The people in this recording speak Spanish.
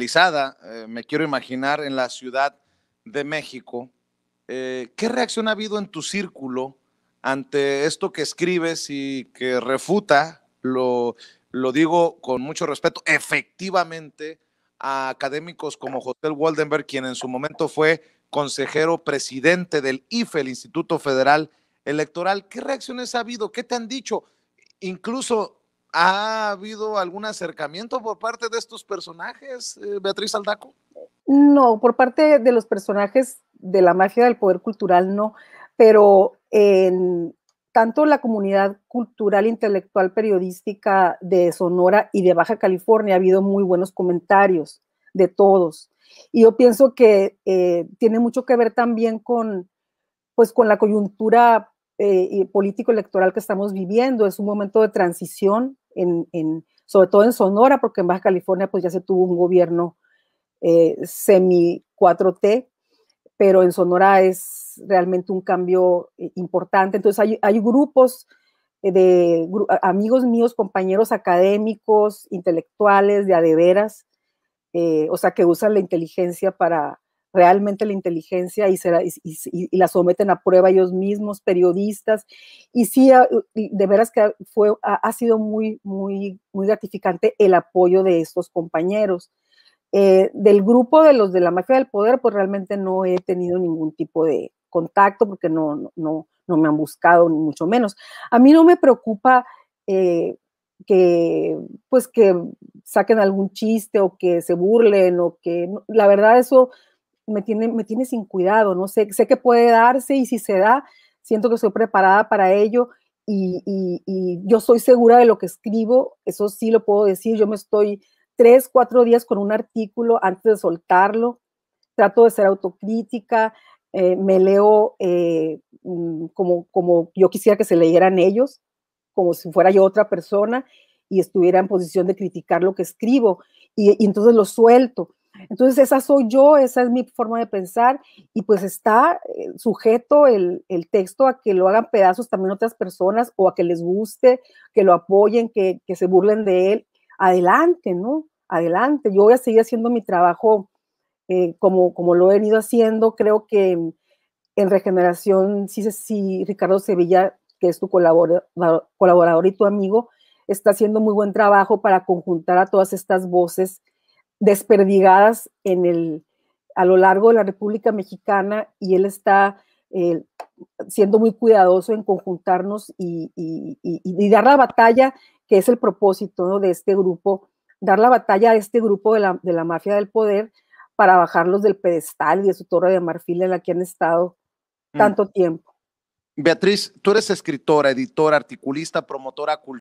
Eh, me quiero imaginar, en la Ciudad de México. Eh, ¿Qué reacción ha habido en tu círculo ante esto que escribes y que refuta, lo, lo digo con mucho respeto, efectivamente, a académicos como José Waldenberg, quien en su momento fue consejero presidente del IFE, el Instituto Federal Electoral. ¿Qué reacciones ha habido? ¿Qué te han dicho? Incluso ¿Ha habido algún acercamiento por parte de estos personajes, eh, Beatriz Aldaco? No, por parte de los personajes de la magia del poder cultural no, pero en tanto la comunidad cultural, intelectual, periodística de Sonora y de Baja California ha habido muy buenos comentarios de todos. Y yo pienso que eh, tiene mucho que ver también con, pues, con la coyuntura eh, político-electoral que estamos viviendo. Es un momento de transición sobre todo en Sonora, porque en Baja California pues ya se tuvo un gobierno eh, semi 4T, pero en Sonora es realmente un cambio eh, importante. Entonces hay, grupos eh, de amigos míos, compañeros académicos, intelectuales, de adeveras, o sea, que usan la inteligencia para, realmente la inteligencia y, la someten a prueba ellos mismos, periodistas. Y sí, ah, de veras que fue, ha sido muy, muy, muy gratificante el apoyo de estos compañeros. Eh, del grupo de los de la mafia del poder, pues realmente no he tenido ningún tipo de contacto porque no, no, me han buscado, ni mucho menos. A mí no me preocupa eh, que, pues, que saquen algún chiste o que se burlen o que, la verdad, eso me tiene, me tiene sin cuidado, ¿no? Sé, sé que puede darse y si se da, siento que estoy preparada para ello y, yo soy segura de lo que escribo, eso sí lo puedo decir, yo me estoy tres, cuatro días con un artículo antes de soltarlo, trato de ser autocrítica, eh, me leo eh, mm, como, como yo quisiera que se leyeran ellos, como si fuera yo otra persona y estuviera en posición de criticar lo que escribo y, y entonces lo suelto entonces, esa soy yo, esa es mi forma de pensar y pues está eh, sujeto el, texto a que lo hagan pedazos también otras personas o a que les guste, que lo apoyen, que, se burlen de él. Adelante, ¿no? Adelante. Yo voy a seguir haciendo mi trabajo eh, como, como lo he venido haciendo. Creo que en Regeneración, sí, si Ricardo Sevilla, que es tu colaborador y tu amigo, está haciendo muy buen trabajo para conjuntar a todas estas voces desperdigadas en el, a lo largo de la República Mexicana y él está eh, siendo muy cuidadoso en conjuntarnos y, y, y, dar la batalla, que es el propósito de este grupo, dar la batalla a este grupo de la, de la, mafia del poder para bajarlos del pedestal y de su torre de marfil en la que han estado mm. tanto tiempo. Beatriz, tú eres escritora, editora, articulista, promotora cultural.